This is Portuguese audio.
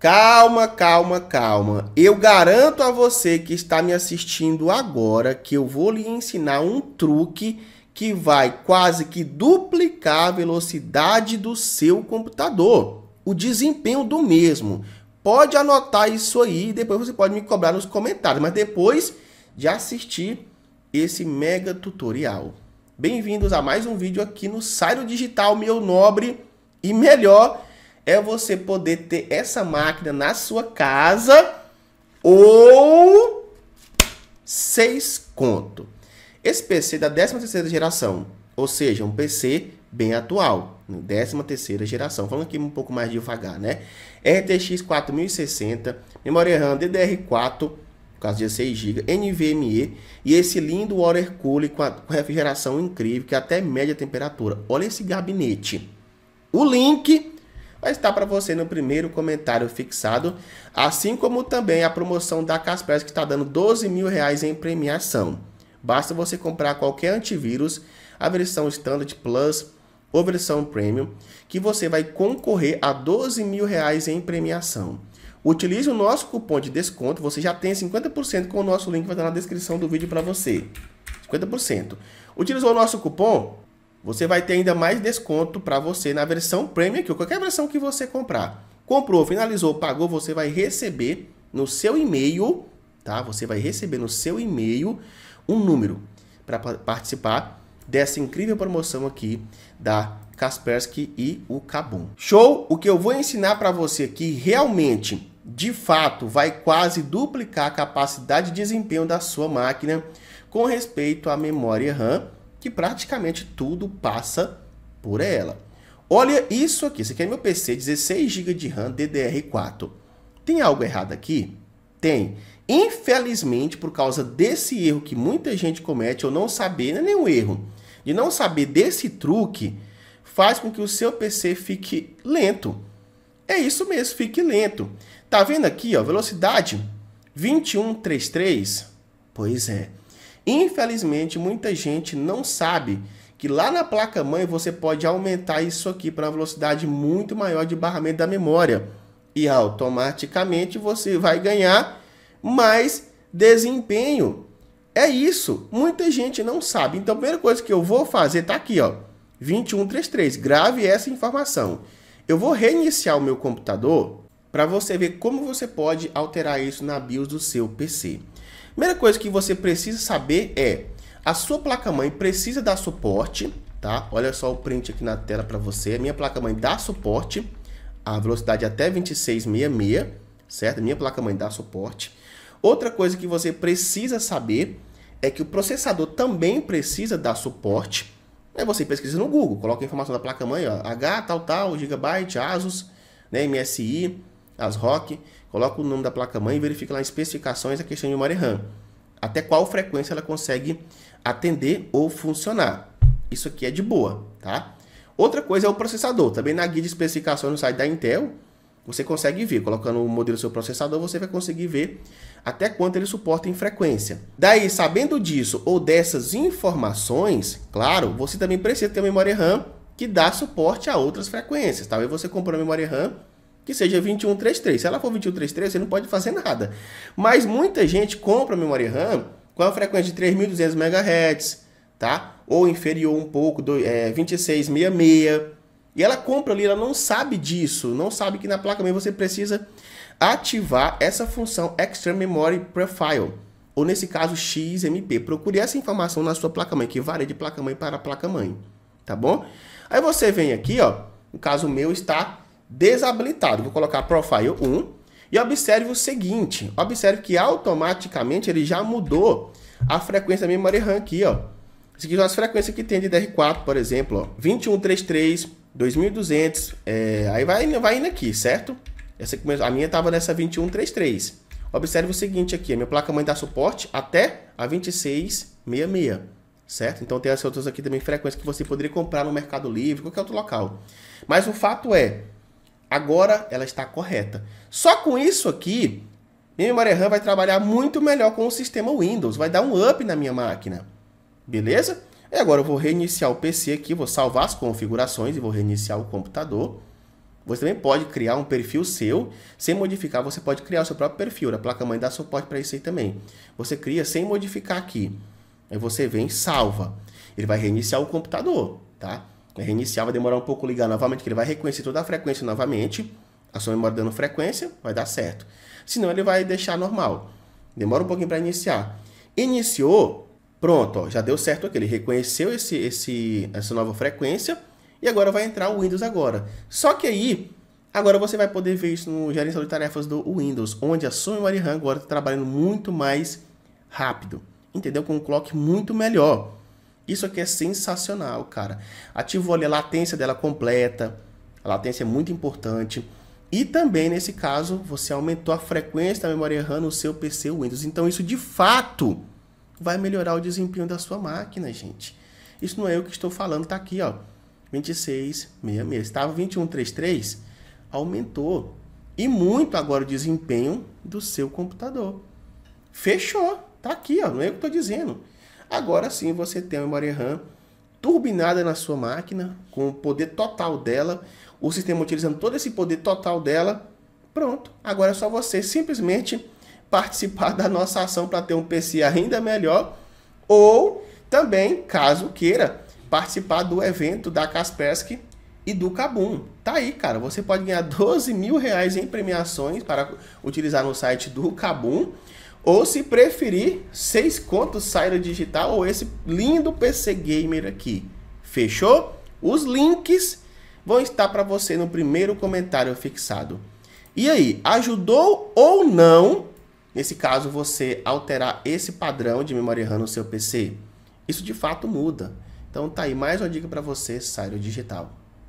Calma, calma, calma. Eu garanto a você que está me assistindo agora que eu vou lhe ensinar um truque que vai quase que duplicar a velocidade do seu computador, o desempenho do mesmo. Pode anotar isso aí, depois você pode me cobrar nos comentários, mas depois de assistir esse mega tutorial. Bem-vindos a mais um vídeo aqui no Sairo Digital, meu nobre e melhor é você poder ter essa máquina na sua casa ou seis conto. Esse PC é da 13 geração, ou seja, um PC bem atual, 13 né? geração. Falando aqui um pouco mais devagar, né? RTX 4060, memória RAM DDR4, caso causa de 6 GB, NVMe e esse lindo water cooler com, a, com refrigeração incrível que é até média temperatura. Olha esse gabinete. O link vai estar tá para você no primeiro comentário fixado, assim como também a promoção da Kaspersky que está dando 12 mil reais em premiação. Basta você comprar qualquer antivírus, a versão Standard Plus ou versão Premium, que você vai concorrer a 12 mil reais em premiação. Utilize o nosso cupom de desconto, você já tem 50% com o nosso link, vai estar na descrição do vídeo para você. 50%. Utilizou o nosso cupom? você vai ter ainda mais desconto para você na versão Premium aqui, ou qualquer versão que você comprar. Comprou, finalizou, pagou, você vai receber no seu e-mail, tá? Você vai receber no seu e-mail um número para participar dessa incrível promoção aqui da Kaspersky e o Kabum. Show! O que eu vou ensinar para você aqui realmente, de fato, vai quase duplicar a capacidade de desempenho da sua máquina com respeito à memória RAM que praticamente tudo passa por ela. Olha isso aqui, esse aqui é meu PC, 16 GB de RAM DDR4. Tem algo errado aqui? Tem. Infelizmente, por causa desse erro que muita gente comete, eu não saber, não é nenhum erro, de não saber desse truque, faz com que o seu PC fique lento. É isso mesmo, fique lento. Tá vendo aqui, ó, velocidade 2133? Pois é. Infelizmente, muita gente não sabe que lá na placa mãe você pode aumentar isso aqui para uma velocidade muito maior de barramento da memória e automaticamente você vai ganhar mais desempenho. É isso, muita gente não sabe. Então, a primeira coisa que eu vou fazer tá aqui, ó, 2133. Grave essa informação. Eu vou reiniciar o meu computador para você ver como você pode alterar isso na BIOS do seu PC. Primeira coisa que você precisa saber é a sua placa-mãe precisa dar suporte, tá? Olha só o print aqui na tela para você. A minha placa-mãe dá suporte a velocidade é até 2666, certo? minha placa-mãe dá suporte. Outra coisa que você precisa saber é que o processador também precisa dar suporte. Aí você pesquisa no Google, coloca a informação da placa-mãe, H, tal, tal, gigabyte, ASUS, né, MSI, as ROC, coloca o nome da placa-mãe e verifica lá em especificações a questão de memória RAM. Até qual frequência ela consegue atender ou funcionar. Isso aqui é de boa, tá? Outra coisa é o processador. Também na guia de especificações no site da Intel, você consegue ver. Colocando o modelo do seu processador, você vai conseguir ver até quanto ele suporta em frequência. Daí, sabendo disso ou dessas informações, claro, você também precisa ter uma memória RAM que dá suporte a outras frequências. Talvez tá? você comprou uma memória RAM que seja 2133. Se ela for 2133, você não pode fazer nada. Mas muita gente compra memória RAM com a frequência de 3.200 MHz, tá? Ou inferior um pouco, do, é, 2666. E ela compra ali, ela não sabe disso, não sabe que na placa mãe você precisa ativar essa função Extra Memory Profile, ou nesse caso XMP. Procure essa informação na sua placa mãe, que varia de placa mãe para placa mãe, tá bom? Aí você vem aqui, ó, no caso meu está desabilitado. Vou colocar profile 1 e observe o seguinte, observe que automaticamente ele já mudou a frequência da memória RAM aqui, ó. Isso aqui são as frequências que tem de DR4, por exemplo, ó, 2133, 2200, é, aí vai, vai indo aqui, certo? Essa, a minha estava nessa 2133. Observe o seguinte aqui, a minha placa-mãe dá suporte até a 2666, certo? Então tem as outras aqui também, frequências que você poderia comprar no Mercado Livre, qualquer outro local. Mas o fato é, Agora ela está correta. Só com isso aqui, minha memória RAM vai trabalhar muito melhor com o sistema Windows, vai dar um up na minha máquina. Beleza? E agora eu vou reiniciar o PC aqui, vou salvar as configurações e vou reiniciar o computador. Você também pode criar um perfil seu, sem modificar, você pode criar o seu próprio perfil, a placa-mãe dá suporte para isso aí também. Você cria sem modificar aqui. Aí você vem e salva. Ele vai reiniciar o computador, tá? É, reiniciar, vai demorar um pouco ligar novamente, que ele vai reconhecer toda a frequência novamente, a sua memória dando frequência, vai dar certo. Senão ele vai deixar normal. Demora um pouquinho para iniciar. Iniciou, pronto, ó, já deu certo aqui, ele reconheceu esse, esse, essa nova frequência e agora vai entrar o Windows agora. Só que aí, agora você vai poder ver isso no gerenciador de tarefas do Windows, onde a sua memória RAM agora está trabalhando muito mais rápido, entendeu? Com um clock muito melhor. Isso aqui é sensacional, cara. Ativou ali a latência dela completa. A latência é muito importante. E também, nesse caso, você aumentou a frequência da memória RAM no seu PC Windows. Então, isso de fato vai melhorar o desempenho da sua máquina, gente. Isso não é eu que estou falando, tá aqui, ó. 2666. Estava 2133, aumentou. E muito agora o desempenho do seu computador. Fechou. Tá aqui, ó. Não é eu que estou dizendo. Agora sim você tem uma memória RAM turbinada na sua máquina, com o poder total dela, o sistema utilizando todo esse poder total dela. Pronto, agora é só você simplesmente participar da nossa ação para ter um PC ainda melhor ou também, caso queira, participar do evento da Kaspersky e do Kabum. Tá aí, cara. Você pode ganhar 12 mil reais em premiações para utilizar no site do Kabum. Ou se preferir, seis contos saíram digital ou esse lindo PC Gamer aqui. Fechou? Os links vão estar para você no primeiro comentário fixado. E aí, ajudou ou não, nesse caso, você alterar esse padrão de memória RAM no seu PC? Isso de fato muda. Então tá aí mais uma dica para você, Sairo Digital.